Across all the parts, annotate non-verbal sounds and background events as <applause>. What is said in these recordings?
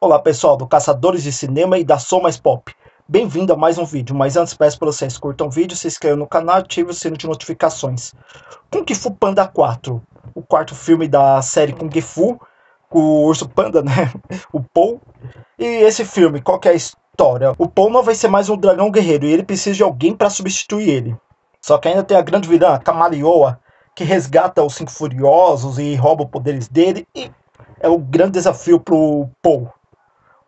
Olá pessoal do Caçadores de Cinema e da Sou Mais Pop. Bem-vindo a mais um vídeo, mas antes peço para vocês curtam o vídeo, se inscrevam no canal e ativem o sino de notificações. Kung Fu Panda 4, o quarto filme da série Kung Fu, com o urso panda, <laughs> né? O Paul. E esse filme, qual que é a história? O Paul não vai ser mais um dragão guerreiro e ele precisa de alguém para substituir ele. Só que ainda tem a grande vilã, Camarioa, que resgata os Cinco Furiosos e rouba os poderes dele e é o grande desafio pro Paul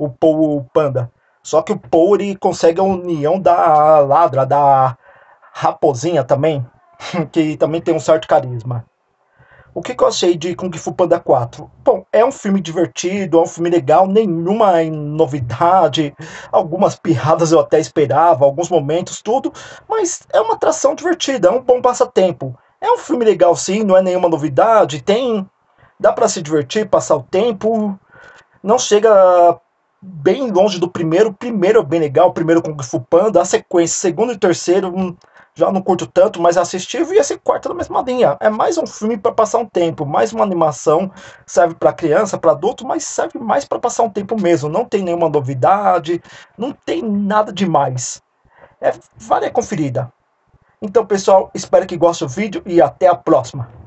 o Paul o Panda. Só que o Paul ele consegue a união da ladra, da raposinha também, <laughs> que também tem um certo carisma. O que, que, eu achei de Kung Fu Panda 4? Bom, é um filme divertido, é um filme legal, nenhuma novidade, algumas pirradas eu até esperava, alguns momentos, tudo, mas é uma atração divertida, é um bom passatempo. É um filme legal sim, não é nenhuma novidade, tem. dá para se divertir, passar o tempo, não chega bem longe do primeiro. O primeiro é bem legal, o primeiro o Fu Panda, a sequência, segundo e terceiro, hum, já não curto tanto, mas assistível, e esse quarto é da mesma linha. É mais um filme para passar um tempo, mais uma animação, serve para criança, para adulto, mas serve mais para passar um tempo mesmo. Não tem nenhuma novidade, não tem nada demais. É, vale a conferida. Então, pessoal, espero que gostem do vídeo e até a próxima.